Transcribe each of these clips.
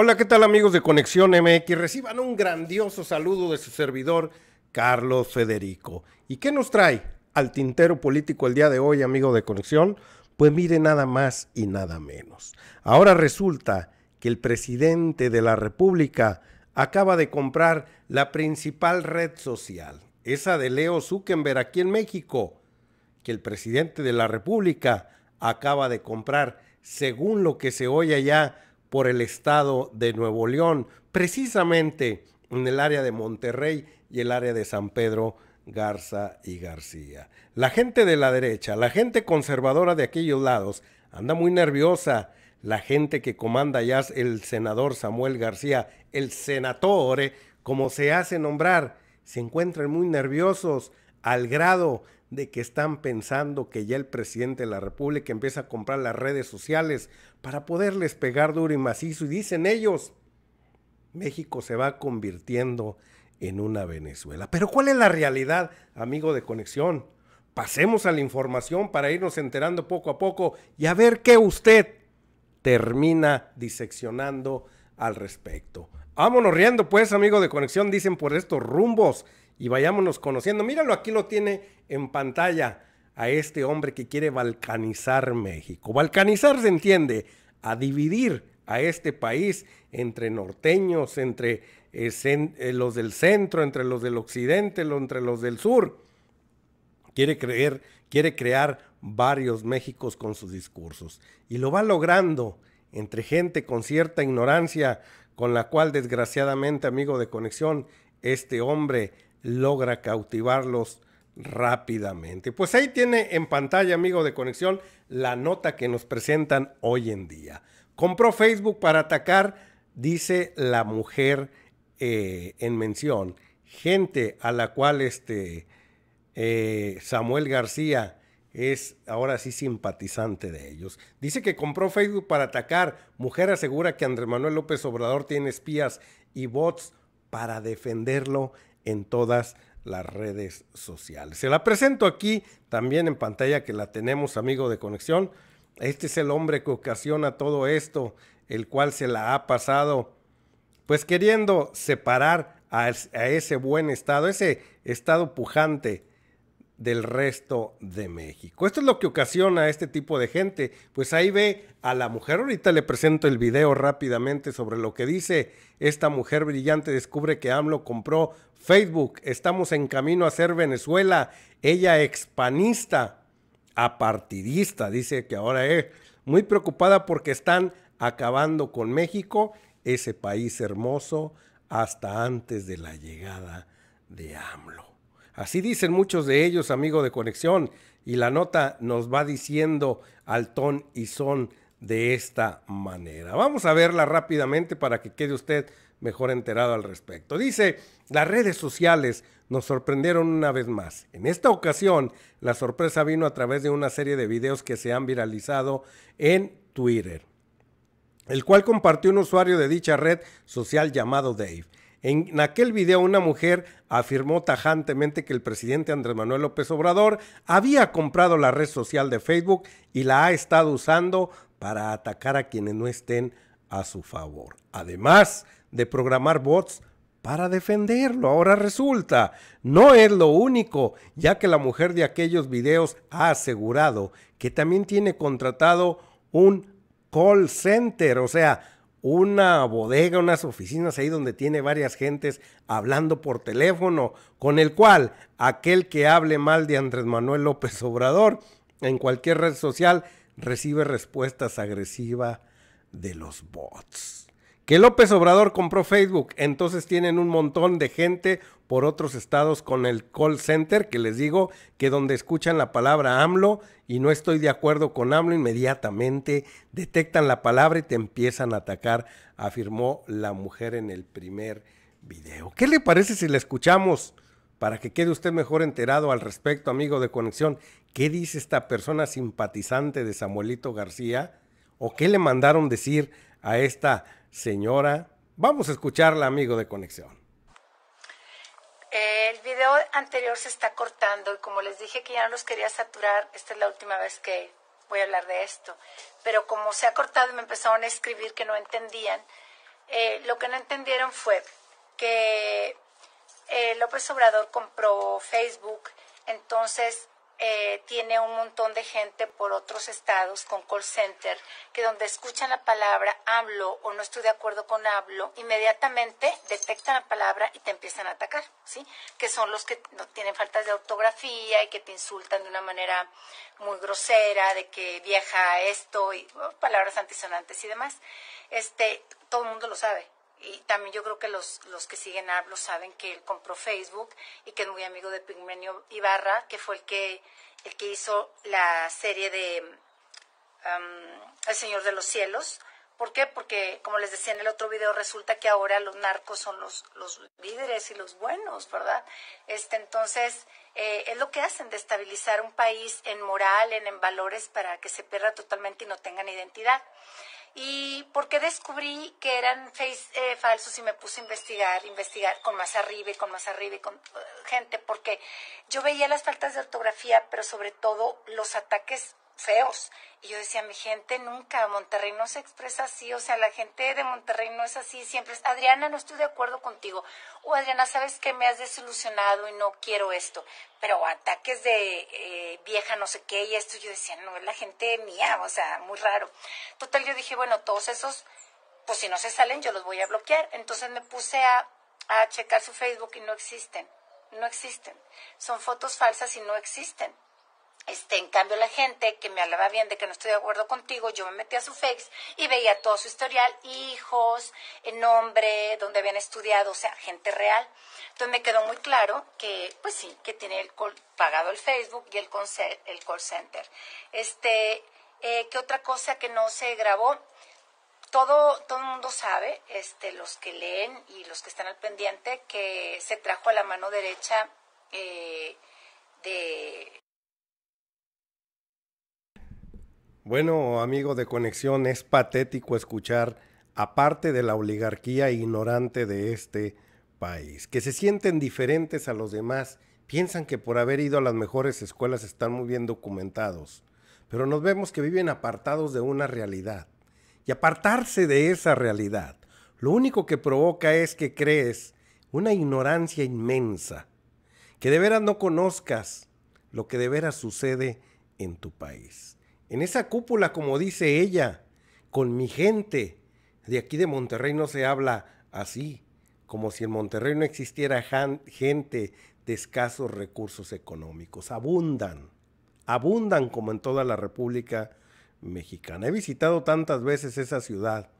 Hola, ¿qué tal amigos de Conexión MX? Reciban un grandioso saludo de su servidor, Carlos Federico. ¿Y qué nos trae al tintero político el día de hoy, amigo de Conexión? Pues mire nada más y nada menos. Ahora resulta que el presidente de la República acaba de comprar la principal red social, esa de Leo Zuckerberg aquí en México, que el presidente de la República acaba de comprar, según lo que se oye allá por el estado de Nuevo León, precisamente en el área de Monterrey y el área de San Pedro Garza y García. La gente de la derecha, la gente conservadora de aquellos lados, anda muy nerviosa. La gente que comanda ya el senador Samuel García, el senatore, como se hace nombrar, se encuentran muy nerviosos al grado de que están pensando que ya el presidente de la República empieza a comprar las redes sociales para poderles pegar duro y macizo. Y dicen ellos, México se va convirtiendo en una Venezuela. Pero ¿cuál es la realidad, amigo de conexión? Pasemos a la información para irnos enterando poco a poco y a ver qué usted termina diseccionando al respecto. Vámonos riendo, pues, amigo de conexión, dicen por estos rumbos y vayámonos conociendo. Míralo, aquí lo tiene en pantalla a este hombre que quiere balcanizar México. Balcanizar se entiende a dividir a este país entre norteños, entre eh, eh, los del centro, entre los del occidente, entre los del sur. Quiere, creer, quiere crear varios Méxicos con sus discursos y lo va logrando entre gente con cierta ignorancia con la cual desgraciadamente, amigo de conexión, este hombre logra cautivarlos rápidamente. Pues ahí tiene en pantalla, amigo de conexión, la nota que nos presentan hoy en día. Compró Facebook para atacar, dice la mujer eh, en mención, gente a la cual este eh, Samuel García es ahora sí simpatizante de ellos. Dice que compró Facebook para atacar. Mujer asegura que Andrés Manuel López Obrador tiene espías y bots para defenderlo en todas las redes sociales. Se la presento aquí también en pantalla que la tenemos, amigo de conexión. Este es el hombre que ocasiona todo esto, el cual se la ha pasado, pues queriendo separar a, ese buen estado, ese estado pujante del resto de México. Esto es lo que ocasiona a este tipo de gente. Pues ahí ve a la mujer. Ahorita le presento el video rápidamente sobre lo que dice esta mujer brillante. Descubre que AMLO compró Facebook. Estamos en camino a ser Venezuela. Ella expanista, apartidista, dice que ahora es muy preocupada porque están acabando con México, ese país hermoso, hasta antes de la llegada de AMLO. Así dicen muchos de ellos, amigo de conexión, y la nota nos va diciendo al ton y son de esta manera. Vamos a verla rápidamente para que quede usted mejor enterado al respecto. Dice, las redes sociales nos sorprendieron una vez más. En esta ocasión, la sorpresa vino a través de una serie de videos que se han viralizado en Twitter, el cual compartió un usuario de dicha red social llamado Dave. En, aquel video una mujer afirmó tajantemente que el presidente Andrés Manuel López Obrador había comprado la red social de Facebook y la ha estado usando para atacar a quienes no estén a su favor. Además de programar bots para defenderlo. Ahora resulta, no es lo único, ya que la mujer de aquellos videos ha asegurado que también tiene contratado un call center, o sea, una bodega, unas oficinas ahí donde tiene varias gentes hablando por teléfono, con el cual aquel que hable mal de Andrés Manuel López Obrador en cualquier red social recibe respuestas agresivas de los bots. Que López Obrador compró Facebook, entonces tienen un montón de gente por otros estados con el call center, que les digo que donde escuchan la palabra AMLO y no estoy de acuerdo con AMLO, inmediatamente detectan la palabra y te empiezan a atacar, afirmó la mujer en el primer video. ¿Qué le parece si la escuchamos? Para que quede usted mejor enterado al respecto, amigo de Conexión, ¿qué dice esta persona simpatizante de Samuelito García? ¿O qué le mandaron decir a esta señora? Vamos a escucharla, amigo de Conexión el video anterior se está cortando y como les dije que ya no los quería saturar, esta es la última vez que voy a hablar de esto. Pero como se ha cortado y me empezaron a escribir que no entendían, eh, lo que no entendieron fue que eh, López Obrador compró Facebook, entonces eh, tiene un montón de gente por otros estados con call center que donde escuchan la palabra hablo o no estoy de acuerdo con hablo, inmediatamente detectan la palabra y te empiezan a atacar, ¿sí? Que son los que no tienen faltas de ortografía y que te insultan de una manera muy grosera, de que viaja esto y oh, palabras antisonantes y demás. Este, todo el mundo lo sabe, y también yo creo que los, los que siguen hablo saben que él compró Facebook y que es muy amigo de Pigmenio Ibarra, que fue el que, el que hizo la serie de El Señor de los Cielos. ¿Por qué? Porque, como les decía en el otro video, resulta que ahora los narcos son los, los líderes y los buenos, ¿verdad? Este, entonces, eh, es lo que hacen, estabilizar un país en moral, en, en valores, para que se pierda totalmente y no tengan identidad y porque descubrí que eran eh, falsos y me puse a investigar, investigar con más arriba y con más arriba y con eh, gente, porque yo veía las faltas de ortografía, pero sobre todo los ataques feos. Y yo decía, mi gente nunca, Monterrey no se expresa así, o sea, la gente de Monterrey no es así, siempre es, Adriana, no estoy de acuerdo contigo, o Adriana, sabes que me has desilusionado y no quiero esto, pero ataques de eh, vieja no sé qué y esto, yo decía, no, es la gente mía, o sea, muy raro. Total, yo dije, bueno, todos esos, pues si no se salen, yo los voy a bloquear. Entonces me puse a, a checar su Facebook y no existen, no existen, son fotos falsas y no existen. Este, en cambio, la gente que me hablaba bien de que no estoy de acuerdo contigo, yo me metí a su Face y veía todo su historial, hijos, eh, nombre, dónde habían estudiado, o sea, gente real. Entonces me quedó muy claro que, pues sí, que tiene pagado el Facebook y el, el call center. Este, eh, ¿qué otra cosa que no se grabó? todo, todo el mundo sabe, este, los que leen y los que están al pendiente, que se trajo a la mano derecha eh, de Bueno, amigo de conexión, es patético escuchar, aparte de la oligarquía ignorante de este país, que se sienten diferentes a los demás, piensan que por haber ido a las mejores escuelas están muy bien documentados, pero nos vemos que viven apartados de una realidad. Y apartarse de esa realidad, lo único que provoca es que crees una ignorancia inmensa, que de veras no conozcas lo que de veras sucede en tu país en esa cúpula, como dice ella, con mi gente. De aquí de Monterrey no se habla así, como si en Monterrey no existiera gente de escasos recursos económicos. Abundan, abundan como en toda la República Mexicana. He visitado tantas veces esa ciudad,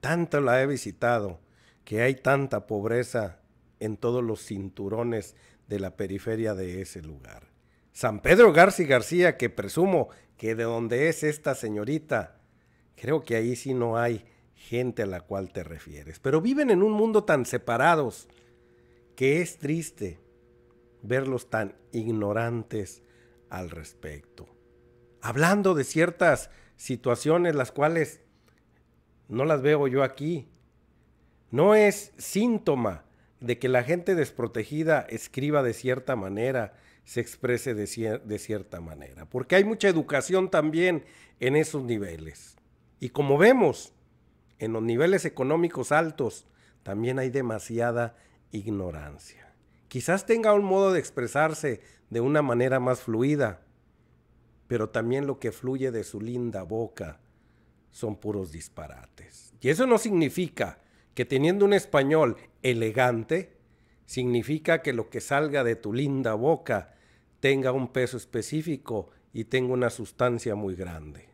tanto la he visitado, que hay tanta pobreza en todos los cinturones de la periferia de ese lugar. San Pedro García García, que presumo que de donde es esta señorita, creo que ahí sí no hay gente a la cual te refieres. Pero viven en un mundo tan separados que es triste verlos tan ignorantes al respecto. Hablando de ciertas situaciones las cuales no las veo yo aquí, no es síntoma de que la gente desprotegida escriba de cierta manera, se exprese de, cierta manera. Porque hay mucha educación también en esos niveles. Y como vemos, en los niveles económicos altos también hay demasiada ignorancia. Quizás tenga un modo de expresarse de una manera más fluida, pero también lo que fluye de su linda boca son puros disparates. Y eso no significa que teniendo un español elegante, significa que lo que salga de tu linda boca tenga un peso específico y tenga una sustancia muy grande.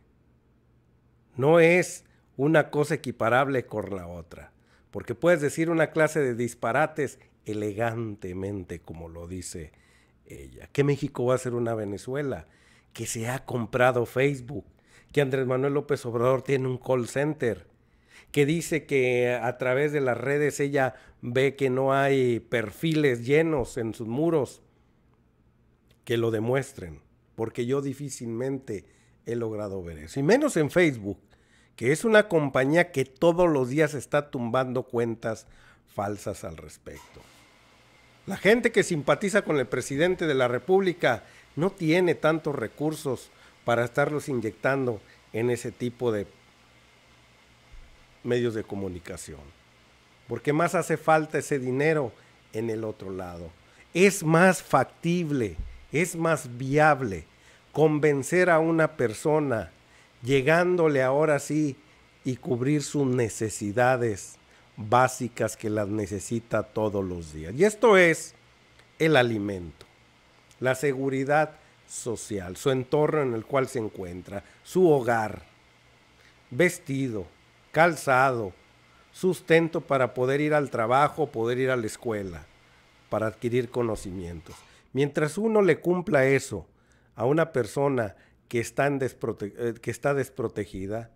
No es una cosa equiparable con la otra, porque puedes decir una clase de disparates elegantemente, como lo dice ella. Que México va a ser una Venezuela, que se ha comprado Facebook, que Andrés Manuel López Obrador tiene un call center, que dice que a través de las redes ella ve que no hay perfiles llenos en sus muros, que lo demuestren, porque yo difícilmente he logrado ver eso, y menos en Facebook, que es una compañía que todos los días está tumbando cuentas falsas al respecto. La gente que simpatiza con el presidente de la República no tiene tantos recursos para estarlos inyectando en ese tipo de medios de comunicación. Porque más hace falta ese dinero en el otro lado. Es más factible, es más viable convencer a una persona llegándole ahora sí y cubrir sus necesidades básicas que las necesita todos los días. Y esto es el alimento, la seguridad social, su entorno en el cual se encuentra, su hogar, vestido, calzado, sustento para poder ir al trabajo, poder ir a la escuela, para adquirir conocimientos. Mientras uno le cumpla eso a una persona eh, que está, desprotegida,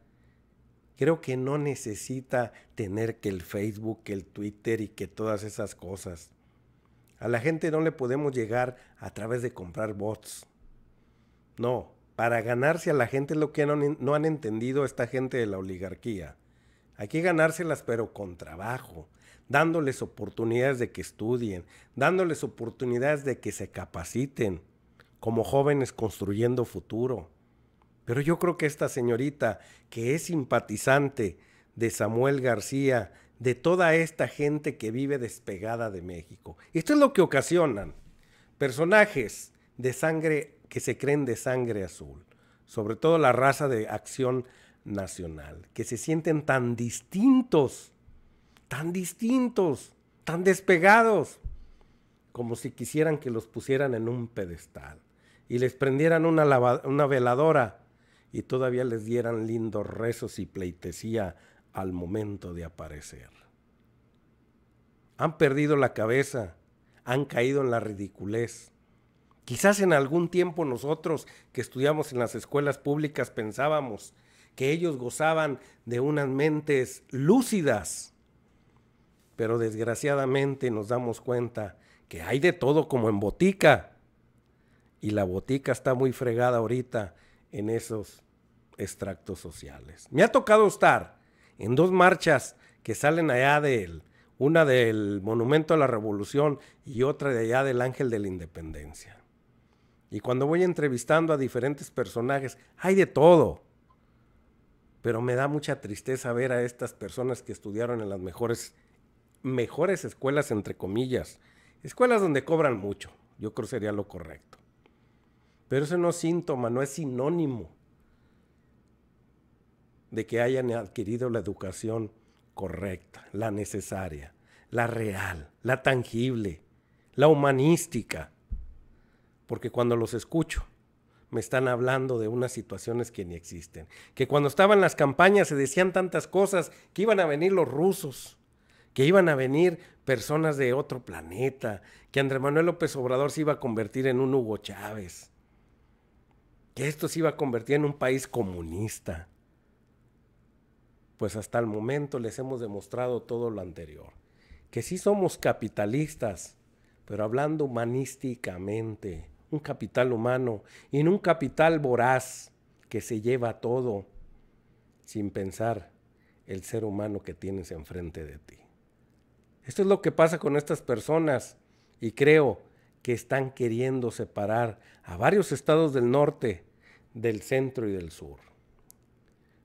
creo que no necesita tener que el Facebook, que el Twitter y que todas esas cosas. A la gente no le podemos llegar a través de comprar bots. No, para ganarse a la gente lo que no han entendido esta gente de la oligarquía. Hay que ganárselas, pero con trabajo, dándoles oportunidades de que estudien, dándoles oportunidades de que se capaciten, como jóvenes construyendo futuro. Pero yo creo que esta señorita, que es simpatizante de Samuel García, de toda esta gente que vive despegada de México, esto es lo que ocasionan personajes de sangre que se creen de sangre azul, sobre todo la raza de acción nacional, que se sienten tan distintos, tan distintos, tan despegados, como si quisieran que los pusieran en un pedestal y les prendieran una, una veladora y todavía les dieran lindos rezos y pleitesía al momento de aparecer. Han perdido la cabeza, han caído en la ridiculez. Quizás en algún tiempo nosotros que estudiamos en las escuelas públicas pensábamos que ellos gozaban de unas mentes lúcidas. Pero desgraciadamente nos damos cuenta que hay de todo como en botica. Y la botica está muy fregada ahorita en esos extractos sociales. Me ha tocado estar en dos marchas que salen allá del, una del Monumento a la Revolución y otra de allá del Ángel de la Independencia. Y cuando voy entrevistando a diferentes personajes, hay de todo pero me da mucha tristeza ver a estas personas que estudiaron en las mejores, mejores escuelas, entre comillas, escuelas donde cobran mucho, yo creo sería lo correcto. Pero eso no es síntoma, no es sinónimo de que hayan adquirido la educación correcta, la necesaria, la real, la tangible, la humanística. Porque cuando los escucho, me están hablando de unas situaciones que ni existen. Que cuando estaban las campañas se decían tantas cosas, que iban a venir los rusos, que iban a venir personas de otro planeta, que Andrés Manuel López Obrador se iba a convertir en un Hugo Chávez, que esto se iba a convertir en un país comunista. Pues hasta el momento les hemos demostrado todo lo anterior, que sí somos capitalistas, pero hablando humanísticamente un capital humano y en un capital voraz que se lleva todo sin pensar el ser humano que tienes enfrente de ti. Esto es lo que pasa con estas personas y creo que están queriendo separar a varios estados del norte, del centro y del sur.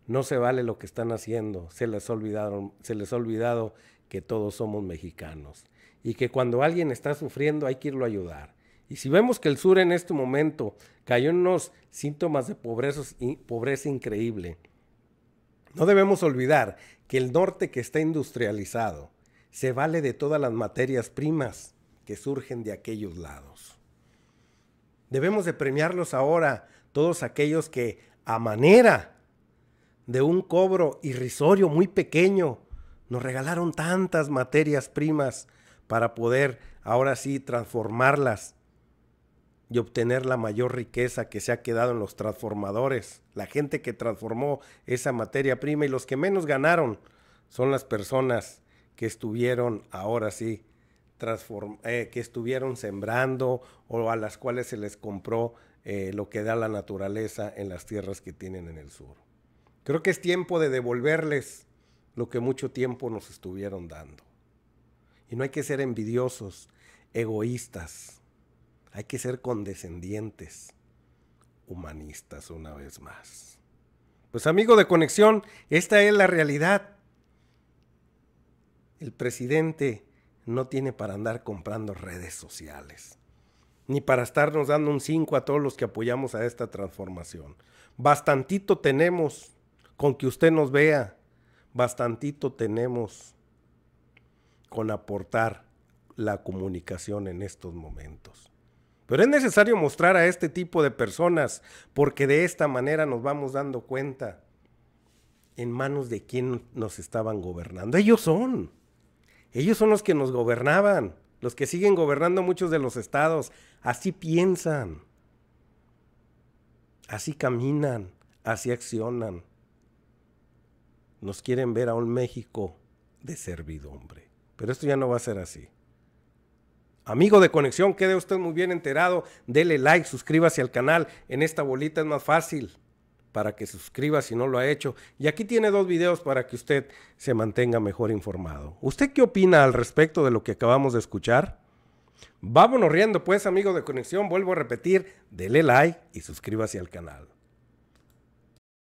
No se vale lo que están haciendo, se les, olvidaron, se les ha olvidado que todos somos mexicanos y que cuando alguien está sufriendo hay que irlo a ayudar y si vemos que el sur en este momento cayó en unos síntomas de pobreza, pobreza increíble, no debemos olvidar que el norte que está industrializado se vale de todas las materias primas que surgen de aquellos lados. Debemos de premiarlos ahora todos aquellos que a manera de un cobro irrisorio muy pequeño nos regalaron tantas materias primas para poder ahora sí transformarlas y obtener la mayor riqueza que se ha quedado en los transformadores, la gente que transformó esa materia prima y los que menos ganaron son las personas que estuvieron ahora sí, eh, que estuvieron sembrando o a las cuales se les compró eh, lo que da la naturaleza en las tierras que tienen en el sur. Creo que es tiempo de devolverles lo que mucho tiempo nos estuvieron dando. Y no hay que ser envidiosos, egoístas hay que ser condescendientes, humanistas una vez más. Pues amigo de conexión, esta es la realidad. El presidente no tiene para andar comprando redes sociales, ni para estarnos dando un 5 a todos los que apoyamos a esta transformación. Bastantito tenemos con que usted nos vea, bastantito tenemos con aportar la comunicación en estos momentos. Pero es necesario mostrar a este tipo de personas porque de esta manera nos vamos dando cuenta en manos de quién nos estaban gobernando. Ellos son. Ellos son los que nos gobernaban, los que siguen gobernando muchos de los estados. Así piensan. Así caminan, así accionan. Nos quieren ver a un México de servidumbre. Pero esto ya no va a ser así. Amigo de conexión, quede usted muy bien enterado. Dele like, suscríbase al canal. En esta bolita es más fácil para que suscriba si no lo ha hecho. Y aquí tiene dos videos para que usted se mantenga mejor informado. ¿Usted qué opina al respecto de lo que acabamos de escuchar? Vámonos riendo pues, amigo de conexión. Vuelvo a repetir, dele like y suscríbase al canal.